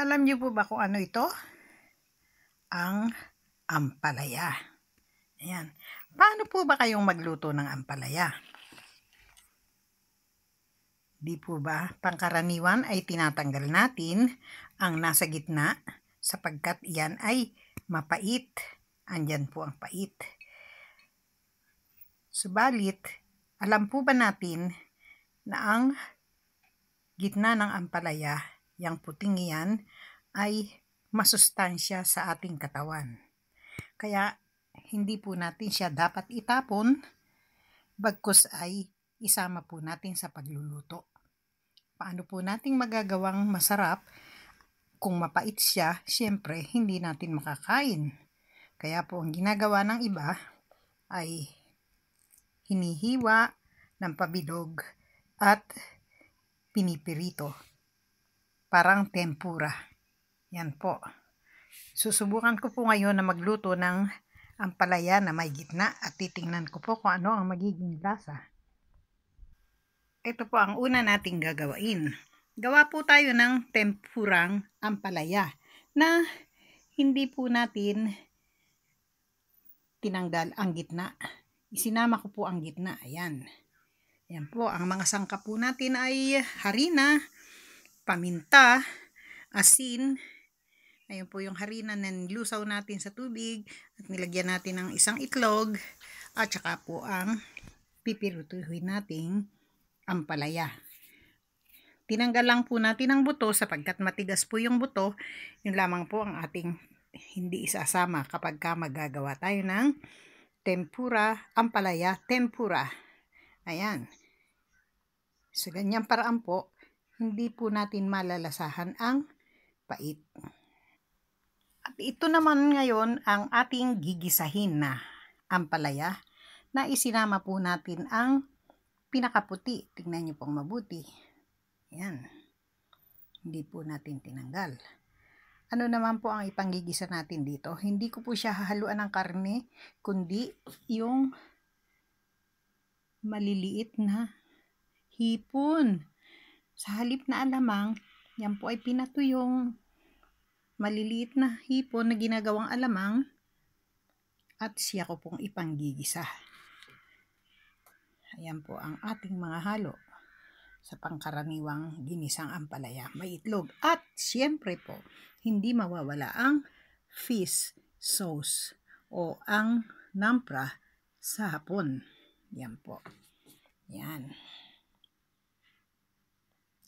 Alam niyo po ba kung ano ito? Ang ampalaya. Ayan. Paano po ba kayong magluto ng ampalaya? Di po ba pangkaraniwan ay tinatanggal natin ang nasa gitna sapagkat iyan ay mapait. Andyan po ang pait. Subalit, alam po ba natin na ang gitna ng ampalaya yang puting iyan ay masustansya sa ating katawan. Kaya hindi po natin siya dapat itapon bagkus ay isama po natin sa pagluluto. Paano po nating magagawang masarap kung mapait siya, syempre hindi natin makakain. Kaya po ang ginagawa ng iba ay hinihiwa ng pabilog at pinipirito parang tempura. Yan po. Susubukan ko po ngayon na magluto ng ampalaya na may gitna at titingnan ko po kung ano ang magiging lasa. Ito po ang una nating gagawin. Gawa po tayo ng tempurang ampalaya na hindi po natin tinanggal ang gitna. Isinama ko po ang gitna. Ayan. Ayan po. Ang mga sangka po natin ay harina, paminta, asin, ayun po yung harina na nilusaw natin sa tubig at nilagyan natin ng isang itlog at saka po ang pipirutuhin nating ampalaya. Tinanggal lang po natin ang buto sapagkat matigas po yung buto, yun lamang po ang ating hindi isasama kapag ka magagawa tayo ng tempura, ampalaya, tempura. Ayan. So, ganyan paraan po hindi po natin malalasahan ang pait. At ito naman ngayon ang ating gigisahin na ampalaya na isinama po natin ang pinakaputi. Tingnan nyo pong mabuti. Yan. Hindi po natin tinanggal. Ano naman po ang ipanggigisa natin dito? Hindi ko po siya hahaluan ng karne, kundi yung maliliit na hipon sa halip na alamang, yan po ay pinatuyong maliliit na hipon na ginagawang alamang at siya ko pong ipanggigisa. Ayan po ang ating mga halo sa pangkaraniwang ginisang ampalaya. May itlog at siyempre po, hindi mawawala ang fish sauce o ang nampra sa hapon. Yan po. Yan.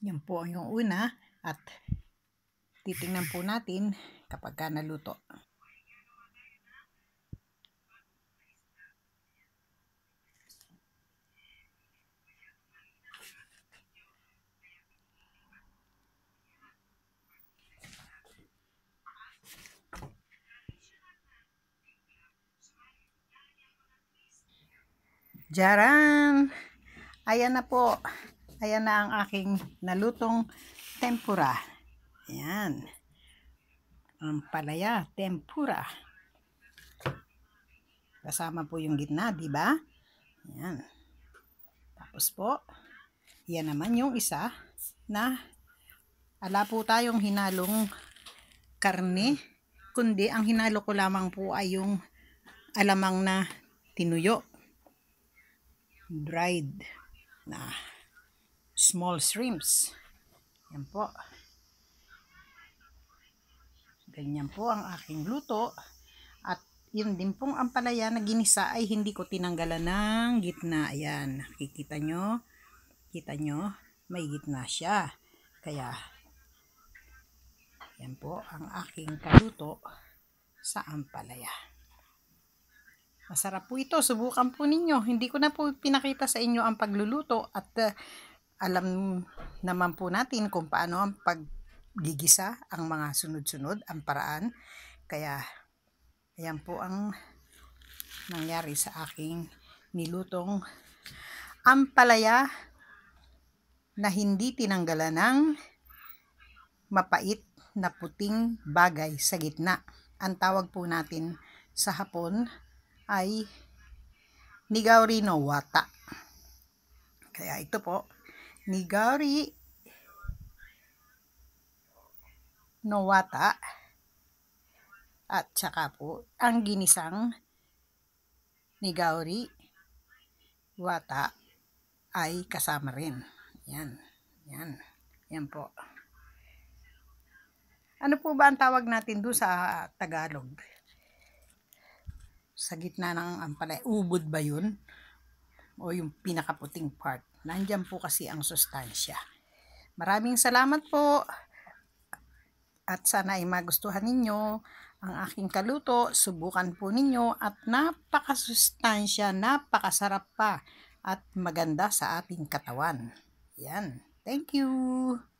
Yan po yung una at titingnan po natin kapag ka naluto. Jaran! Ayan na po. Ayan na ang aking nalutong tempura. Ayan. Ang palaya tempura. Kasama po yung gitna, di ba? Ayan. Tapos po, yan naman yung isa na ala po tayong hinalong karne. Kundi ang hinalo ko lamang po ay yung alamang na tinuyo. Dried. Na small shrimps. Yan po. Ganyan po ang aking luto. At yun din pong ampalaya na ginisa ay hindi ko tinanggalan ng gitna. Ayan, nakikita nyo. Kita nyo, may gitna siya. Kaya, yan po ang aking kaluto sa ampalaya. Masarap po ito. Subukan po ninyo. Hindi ko na po pinakita sa inyo ang pagluluto at uh, alam naman po natin kung paano ang paggigisa ang mga sunod-sunod, ang paraan. Kaya, ayan po ang nangyari sa aking nilutong ampalaya na hindi tinanggalan ng mapait na puting bagay sa gitna. Ang tawag po natin sa hapon ay nigaw rino wata. Kaya ito po, Nigari Nowata at saka po ang ginisang Nigauri Wata ay kasama rin. Yan. Yan. Yan po. Ano po ba ang tawag natin doon sa Tagalog? Sa gitna ng ampalay. Ubod ba yun? O yung pinakaputing part? Nandyan po kasi ang sustansya. Maraming salamat po at sana ay magustuhan ninyo ang aking kaluto. Subukan po ninyo at napakasustansya, napakasarap pa at maganda sa ating katawan. Yan. Thank you!